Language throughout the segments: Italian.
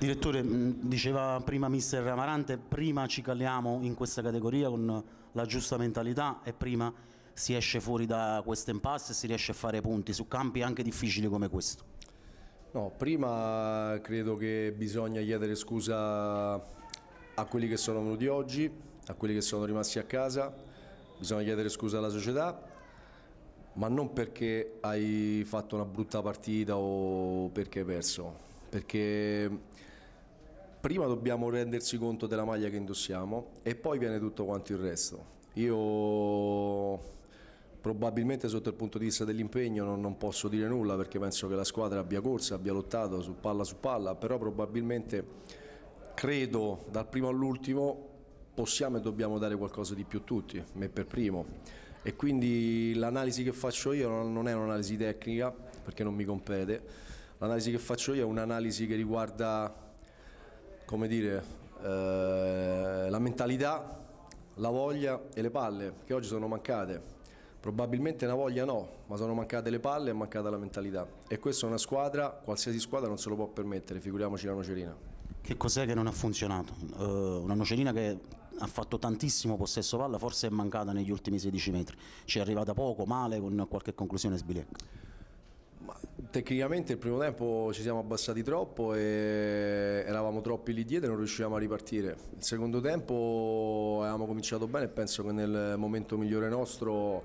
Direttore, mm, diceva prima mister Amarante, prima ci caliamo in questa categoria con la giusta mentalità e prima si esce fuori da questo impasse e si riesce a fare punti su campi anche difficili come questo. No, prima credo che bisogna chiedere scusa a quelli che sono venuti oggi, a quelli che sono rimasti a casa, bisogna chiedere scusa alla società ma non perché hai fatto una brutta partita o perché hai perso, perché prima dobbiamo renderci conto della maglia che indossiamo e poi viene tutto quanto il resto. Io probabilmente sotto il punto di vista dell'impegno non, non, posso dire nulla perché penso che la squadra abbia corsa, abbia lottato su palla su palla, però probabilmente credo dal primo all'ultimo possiamo e dobbiamo dare qualcosa di più tutti, me per primo. E quindi l'analisi che faccio io non è un'analisi tecnica perché non mi compete, l'analisi che faccio io è un'analisi che riguarda come dire, eh, la mentalità, la voglia e le palle che oggi sono mancate. Probabilmente una voglia no, ma sono mancate le palle e mancata la mentalità. E questa è una squadra, qualsiasi squadra non se lo può permettere, figuriamoci la Nocerina. Che cos'è che non ha funzionato? Uh, una Nocerina che ha fatto tantissimo possesso palla, forse è mancata negli ultimi 16 metri. Ci è arrivata poco, male, con qualche conclusione sbilecca. Ma tecnicamente il primo tempo ci siamo abbassati troppo e colpi lì dietro non riuscivamo a ripartire. Il secondo tempo avevamo cominciato bene e penso che nel momento migliore nostro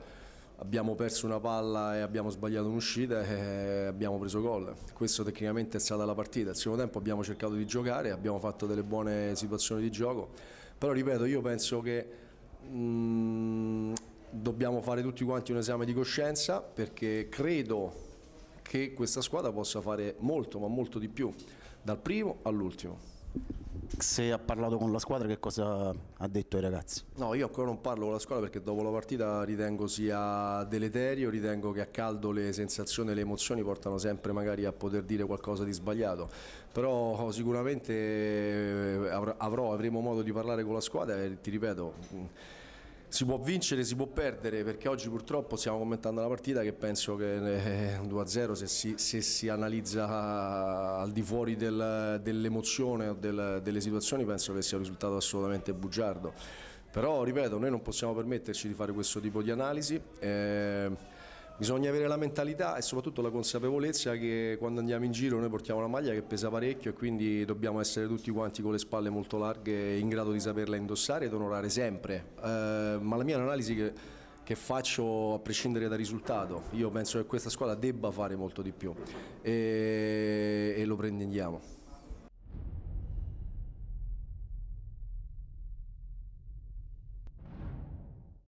abbiamo perso una palla e abbiamo sbagliato un'uscita e abbiamo preso gol. Questo tecnicamente è stata la partita. Al secondo tempo abbiamo cercato di giocare, abbiamo fatto delle buone situazioni di gioco, però ripeto, io penso che... Mh, mm, dobbiamo fare tutti quanti un esame di coscienza perché credo che questa squadra possa fare molto ma molto di più dal primo all'ultimo se ha parlato con la squadra che cosa ha detto ai ragazzi? No, io ancora non parlo con la squadra perché dopo la partita ritengo sia deleterio, ritengo che a caldo le sensazioni e le emozioni portano sempre magari a poter dire qualcosa di sbagliato, però sicuramente eh, avrò, avremo modo di parlare con la squadra e ti ripeto si può vincere, si può perdere, perché oggi purtroppo stiamo commentando una partita che penso che 2-0 eh, se si, se si analizza al di fuori del, dell'emozione o del, delle situazioni penso che sia un risultato assolutamente bugiardo. Però ripeto, noi non possiamo permetterci di fare questo tipo di analisi. Eh, Bisogna avere la mentalità e soprattutto la consapevolezza che quando andiamo in giro noi portiamo una maglia che pesa parecchio e quindi dobbiamo essere tutti quanti con le spalle molto larghe in grado di saperla indossare ed onorare sempre. Eh, ma la mia è un'analisi che, che, faccio a prescindere dal risultato. Io penso che questa squadra debba fare molto di più e, e lo prendiamo.